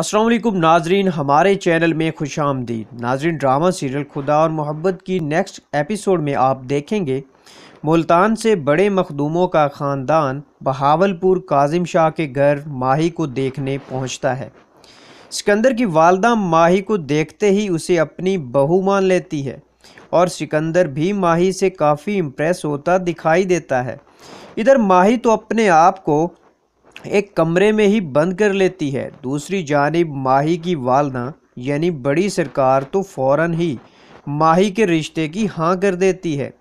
असलम नाजरीन हमारे चैनल में खुश आमदी नाजरीन ड्रामा सीरियल खुदा और मोहब्बत की नेक्स्ट एपिसोड में आप देखेंगे मुल्तान से बड़े मखदूमों का ख़ानदान बहावलपुर काजिम शाह के घर माही को देखने पहुंचता है सिकंदर की वालदा माही को देखते ही उसे अपनी बहू मान लेती है और सिकंदर भी माही से काफ़ी इम्प्रेस होता दिखाई देता है इधर माही तो अपने आप को एक कमरे में ही बंद कर लेती है दूसरी जानब माही की वालदा यानी बड़ी सरकार तो फ़ौर ही माही के रिश्ते की हाँ कर देती है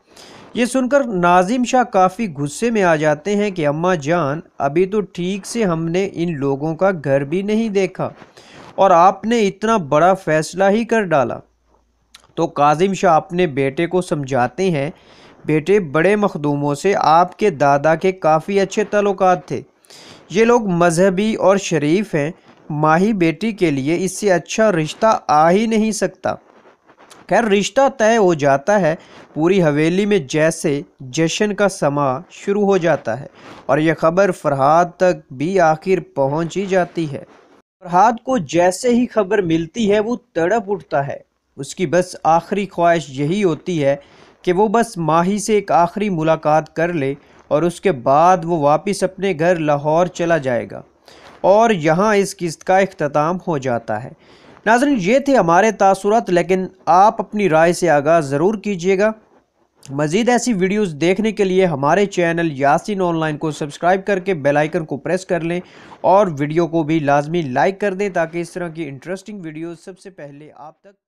ये सुनकर नाजिम शाह काफ़ी गुस्से में आ जाते हैं कि अम्मा जान अभी तो ठीक से हमने इन लोगों का घर भी नहीं देखा और आपने इतना बड़ा फ़ैसला ही कर डाला तो काजिम शाह अपने बेटे को समझाते हैं बेटे बड़े मखदूमों से आपके दादा के काफ़ी अच्छे तल्लक थे ये लोग मजहबी और शरीफ हैं माही बेटी के लिए इससे अच्छा रिश्ता आ ही नहीं सकता खैर रिश्ता तय हो जाता है पूरी हवेली में जैसे जश्न का समा शुरू हो जाता है और यह खबर फरहाद तक भी आखिर पहुंच ही जाती है फरहाद को जैसे ही खबर मिलती है वो तड़प उठता है उसकी बस आखिरी ख्वाहिश यही होती है कि वो बस माही से एक आखिरी मुलाकात कर ले और उसके बाद वो वापस अपने घर लाहौर चला जाएगा और यहाँ इस किस्त का अख्ताम हो जाता है नाजन ये थे हमारे तासरत लेकिन आप अपनी राय से आगाह ज़रूर कीजिएगा मज़ीद ऐसी वीडियोस देखने के लिए हमारे चैनल यासिन ऑनलाइन को सब्सक्राइब करके बेल आइकन को प्रेस कर लें और वीडियो को भी लाजमी लाइक कर दें ताकि इस तरह की इंटरेस्टिंग वीडियोस सबसे पहले आप तक